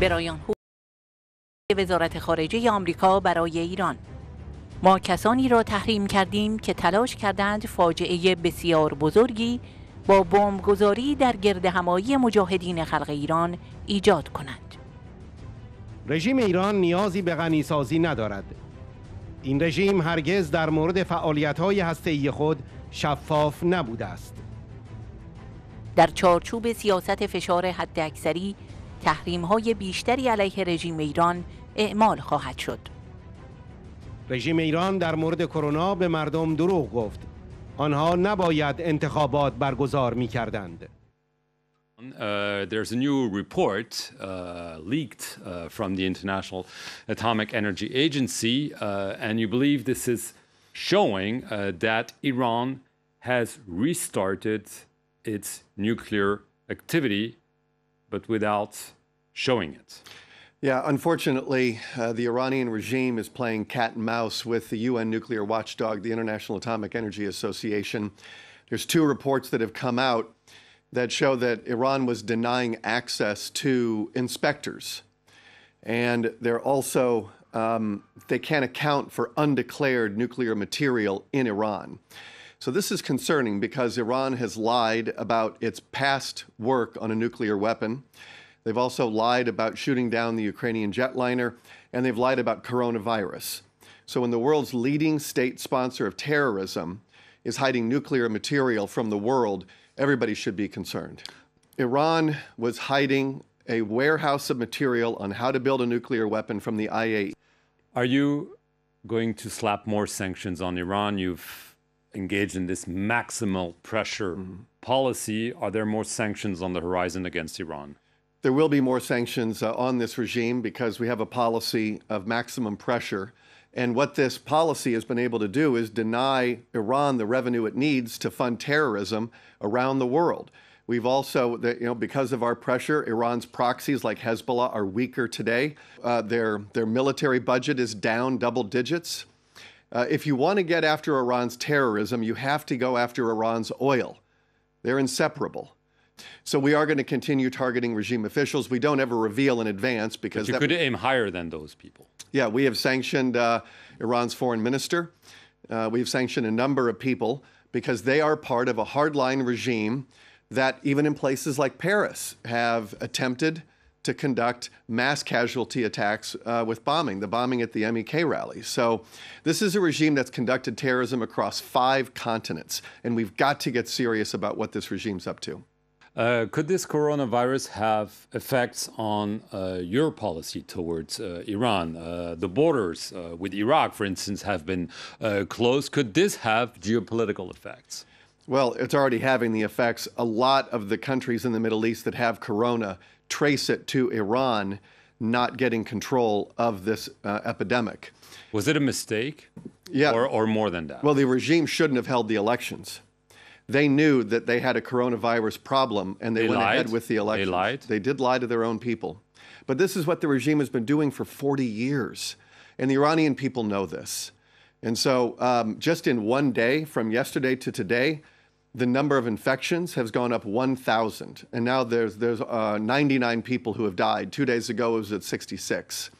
برایان هو وزارت خارجه آمریکا برای ایران ما کسانی را تحریم کردیم که تلاش کردند فاجعه بسیار بزرگی با بمبگذاری در گرد همایی مجاهدین خلق ایران ایجاد کنند رژیم ایران نیازی به غنیسازی ندارد این رژیم هرگز در مورد فعالیت‌های هسته‌ای خود شفاف نبوده است در چارچوب سیاست فشار حداکثری تحریم های بیشتری علیه رژیم ایران اعمال خواهد شد رژیم ایران در مورد کرونا به مردم دروغ گفت آنها نباید انتخابات برگزار می کردند there's a new report leaked from the International Atomic Energy Agency, and you believe this is showing that Iran has restarted its nuclear activity but without showing it. Yeah, unfortunately, uh, the Iranian regime is playing cat and mouse with the UN nuclear watchdog, the International Atomic Energy Association. There's two reports that have come out that show that Iran was denying access to inspectors. And they're also, um, they can't account for undeclared nuclear material in Iran. So this is concerning because Iran has lied about its past work on a nuclear weapon. They've also lied about shooting down the Ukrainian jetliner, and they've lied about coronavirus. So when the world's leading state sponsor of terrorism is hiding nuclear material from the world, everybody should be concerned. Iran was hiding a warehouse of material on how to build a nuclear weapon from the IAEA. Are you going to slap more sanctions on Iran? You've engaged in this maximal pressure mm-hmm. policy, are there more sanctions on the horizon against Iran? There will be more sanctions uh, on this regime because we have a policy of maximum pressure. And what this policy has been able to do is deny Iran the revenue it needs to fund terrorism around the world. We've also, you know, because of our pressure, Iran's proxies like Hezbollah are weaker today. Uh, their their military budget is down double digits. Uh, if you want to get after Iran's terrorism, you have to go after Iran's oil. They're inseparable. So we are going to continue targeting regime officials. We don't ever reveal in advance because but you that, could aim higher than those people. Yeah, we have sanctioned uh, Iran's foreign minister. Uh, we've sanctioned a number of people because they are part of a hardline regime that, even in places like Paris, have attempted to conduct mass casualty attacks uh, with bombing, the bombing at the MEK rally. So, this is a regime that's conducted terrorism across five continents, and we've got to get serious about what this regime's up to. Uh, could this coronavirus have effects on uh, your policy towards uh, Iran? Uh, the borders uh, with Iraq, for instance, have been uh, closed. Could this have geopolitical effects? Well, it's already having the effects. A lot of the countries in the Middle East that have corona trace it to Iran not getting control of this uh, epidemic. Was it a mistake? Yeah. Or, or more than that? Well, the regime shouldn't have held the elections. They knew that they had a coronavirus problem and they, they went lied. ahead with the election. They lied. They did lie to their own people. But this is what the regime has been doing for 40 years. And the Iranian people know this. And so, um, just in one day from yesterday to today, the number of infections has gone up 1,000, and now there's there's uh, 99 people who have died. Two days ago, it was at 66.